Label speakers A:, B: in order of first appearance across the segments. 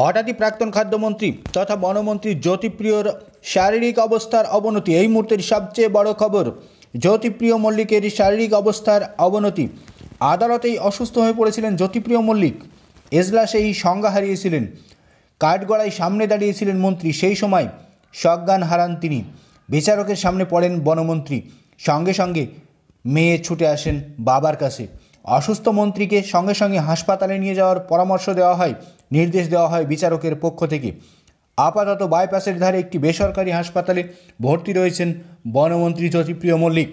A: হঠাৎই প্রাক্তন খাদ্যমন্ত্রী তথা বনমন্ত্রী জ্যোতিপ্রিয়র শারীরিক অবস্থার অবনতি এই মুহূর্তের সবচেয়ে বড় খবর জ্যোতিপ্রিয় মল্লিকের শারীরিক অবস্থার অবনতি আদালতেই অসুস্থ হয়ে পড়েছিলেন জ্যোতিপ্রিয় মল্লিক এজলাসেই সংজ্ঞা হারিয়েছিলেন কাঠগড়ায় সামনে দাঁড়িয়েছিলেন মন্ত্রী সেই সময় সজ্ঞান হারান তিনি বিচারকের সামনে পড়েন বনমন্ত্রী সঙ্গে সঙ্গে মেয়ে ছুটে আসেন বাবার কাছে অসুস্থ মন্ত্রীকে সঙ্গে সঙ্গে হাসপাতালে নিয়ে যাওয়ার পরামর্শ দেওয়া হয় নির্দেশ দেওয়া হয় বিচারকের পক্ষ থেকে আপাতত বাইপাসের ধারে একটি বেসরকারি হাসপাতালে ভর্তি রয়েছেন বনমন্ত্রী জ্যোতিপ্রিয় মল্লিক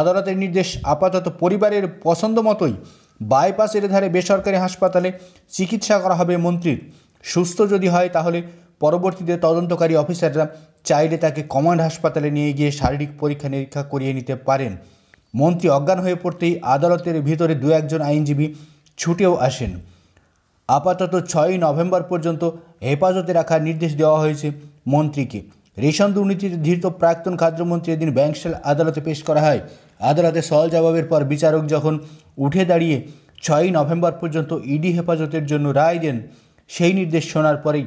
A: আদালতের নির্দেশ আপাতত পরিবারের পছন্দ মতোই বাইপাসের ধারে বেসরকারি হাসপাতালে চিকিৎসা করা হবে মন্ত্রীর সুস্থ যদি হয় তাহলে পরবর্তীতে তদন্তকারী অফিসাররা চাইলে তাকে কমান্ড হাসপাতালে নিয়ে গিয়ে শারীরিক পরীক্ষা নিরীক্ষা করিয়ে নিতে পারেন মন্ত্রী অজ্ঞান হয়ে পড়তেই আদালতের ভিতরে দু একজন আইনজীবী ছুটেও আসেন আপাতত ছয়ই নভেম্বর পর্যন্ত হেফাজতে রাখার নির্দেশ দেওয়া হয়েছে মন্ত্রীকে রেশন দুর্নীতির ধৃত প্রাক্তন খাদ্যমন্ত্রী এদিন ব্যাংকশাল আদালতে পেশ করা হয় আদালতে সল জবাবের পর বিচারক যখন উঠে দাঁড়িয়ে ছয়ই নভেম্বর পর্যন্ত ইডি হেফাজতের জন্য রায় দেন সেই নির্দেশ শোনার পরেই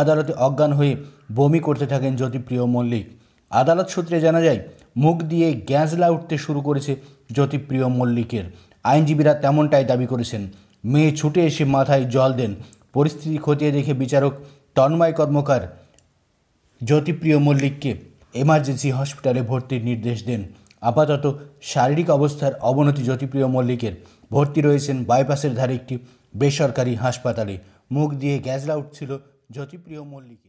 A: আদালতে অজ্ঞান হয়ে বমি করতে থাকেন জ্যোতিপ্রিয় মল্লিক আদালত সূত্রে জানা যায় মুখ দিয়ে গ্যাঁজলা উঠতে শুরু করেছে জ্যোতিপ্রিয় মল্লিকের আইনজীবীরা তেমনটাই দাবি করেছেন মেয়ে ছুটে এসে মাথায় জল দেন পরিস্থিতি খতিয়ে দেখে বিচারক তন্ময় কর্মকার জ্যোতিপ্রিয় মল্লিককে এমার্জেন্সি হসপিটালে ভর্তির নির্দেশ দেন আপাতত শারীরিক অবস্থার অবনতি জ্যোতিপ্রিয় মল্লিকের ভর্তি রয়েছেন বাইপাসের ধারে একটি বেসরকারি হাসপাতালে মুখ দিয়ে গ্যাজলা উঠছিল জ্যোতিপ্রিয় মল্লিকের